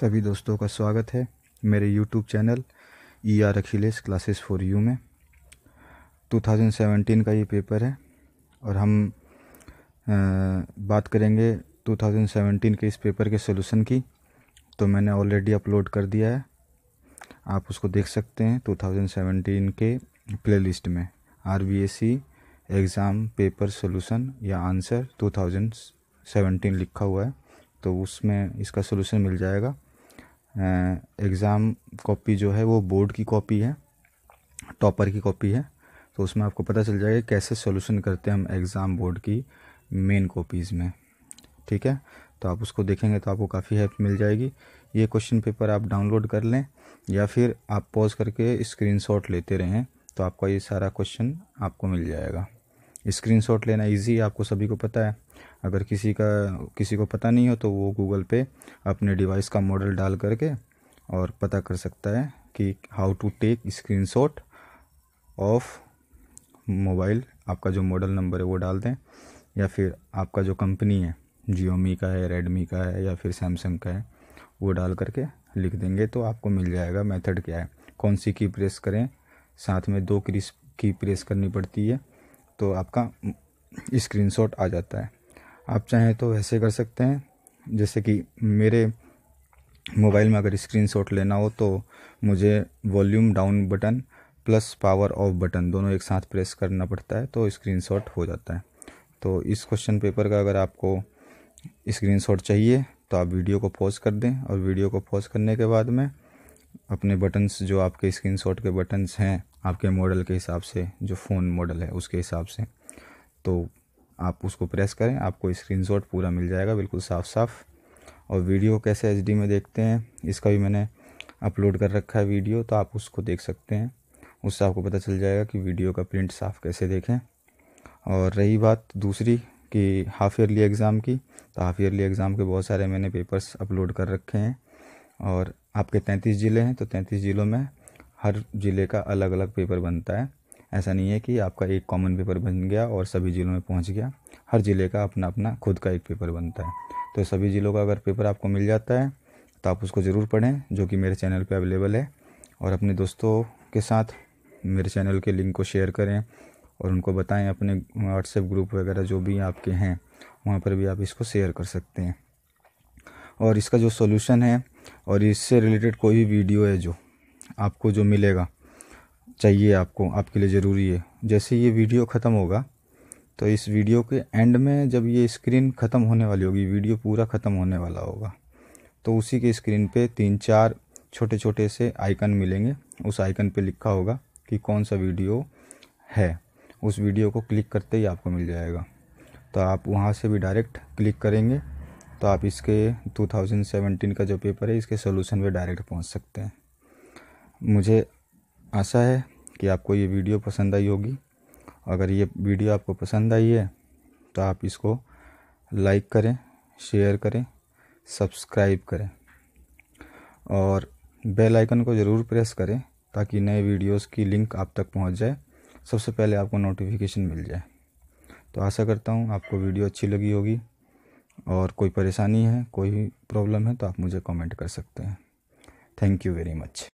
सभी दोस्तों का स्वागत है मेरे YouTube channel E e R Akhilesh classes for you में 2017 का ये पेपर है और हम आ, बात करेंगे 2017 के इस पेपर के सोल्यूशन की तो मैंने ऑलरेडी अपलोड कर दिया है आप उसको देख सकते हैं 2017 के प्लेलिस्ट में R B S C exam paper solution या आंसर 2017 लिखा हुआ है तो उसमें इसका सोल्यूशन मिल जाएगा एग्ज़ाम कॉपी जो है वो बोर्ड की कॉपी है टॉपर की कॉपी है तो उसमें आपको पता चल जाएगा कैसे सोल्यूशन करते हैं हम एग्ज़ाम बोर्ड की मेन कॉपीज़ में ठीक है तो आप उसको देखेंगे तो आपको काफ़ी हेल्प मिल जाएगी ये क्वेश्चन पेपर आप डाउनलोड कर लें या फिर आप पॉज करके स्क्रीनशॉट लेते रहें तो आपका ये सारा क्वेश्चन आपको मिल जाएगा स्क्रीनशॉट लेना इजी है आपको सभी को पता है अगर किसी का किसी को पता नहीं हो तो वो गूगल पे अपने डिवाइस का मॉडल डाल करके और पता कर सकता है कि how to take screenshot of mobile आपका जो मॉडल नंबर है वो डाल दें या फिर आपका जो कंपनी है जियोमी का है रेडमी का है या फिर सैमसंग का है वो डाल करके लिख देंगे तो आपको मिल जाएगा मेथड क्या है कौन सी की प्रेस करें साथ में दो क्रिस की प्रेस करनी पड़ती है तो आपका स्क्रीनशॉट आ जाता है आप चाहें तो वैसे कर सकते हैं जैसे कि मेरे मोबाइल में अगर स्क्रीनशॉट लेना हो तो मुझे volume down button plus power off button दोनों एक साथ प्रेस करना पड़ता है तो स्क्रीनशॉट हो जाता है तो इस क्वेश्चन पेपर का अगर आपको स्क्रीनशॉट चाहिए तो आप वीडियो को पॉज कर दें और वीडियो को पॉज करने के बाद में अपने बटन्स जो आपके स्क्रीन शॉट के बटन्स हैं आपके मॉडल के हिसाब से जो फ़ोन मॉडल है उसके हिसाब से तो आप उसको प्रेस करें आपको स्क्रीन शॉट पूरा मिल जाएगा बिल्कुल साफ साफ और वीडियो कैसे एच में देखते हैं इसका भी मैंने अपलोड कर रखा है वीडियो तो आप उसको देख सकते हैं उससे आपको पता चल जाएगा कि वीडियो का प्रिंट साफ कैसे देखें और रही बात दूसरी कि हाफ़ ईयरली एग्ज़ाम की तो हाफ़ ईयरली एग्ज़ाम के बहुत सारे मैंने पेपर्स अपलोड कर रखे हैं और आपके तैंतीस ज़िले हैं तो तैंतीस ज़िलों में हर ज़िले का अलग अलग पेपर बनता है ऐसा नहीं है कि आपका एक कॉमन पेपर बन गया और सभी ज़िलों में पहुंच गया हर ज़िले का अपना अपना खुद का एक पेपर बनता है तो सभी ज़िलों का अगर पेपर आपको मिल जाता है तो आप उसको ज़रूर पढ़ें जो कि मेरे चैनल पर अवेलेबल है और अपने दोस्तों के साथ मेरे चैनल के लिंक को शेयर करें और उनको बताएं अपने व्हाट्सएप ग्रुप वगैरह जो भी आपके हैं वहाँ पर भी आप इसको शेयर कर सकते हैं और इसका जो सोल्यूशन है और इससे रिलेटेड कोई भी वीडियो है जो आपको जो मिलेगा चाहिए आपको आपके लिए ज़रूरी है जैसे ये वीडियो ख़त्म होगा तो इस वीडियो के एंड में जब ये स्क्रीन ख़त्म होने वाली होगी वीडियो पूरा ख़त्म होने वाला होगा तो उसी के स्क्रीन पे तीन चार छोटे छोटे से आइकन मिलेंगे उस आइकन पे लिखा होगा कि कौन सा वीडियो है उस वीडियो को क्लिक करते ही आपको मिल जाएगा तो आप वहाँ से भी डायरेक्ट क्लिक करेंगे तो आप इसके 2017 का जो पेपर है इसके सोल्यूशन में डायरेक्ट पहुंच सकते हैं मुझे आशा है कि आपको ये वीडियो पसंद आई होगी अगर ये वीडियो आपको पसंद आई है तो आप इसको लाइक करें शेयर करें सब्सक्राइब करें और बेल आइकन को ज़रूर प्रेस करें ताकि नए वीडियोस की लिंक आप तक पहुंच जाए सबसे पहले आपको नोटिफिकेशन मिल जाए तो आशा करता हूं आपको वीडियो अच्छी लगी होगी और कोई परेशानी है कोई प्रॉब्लम है तो आप मुझे कमेंट कर सकते हैं थैंक यू वेरी मच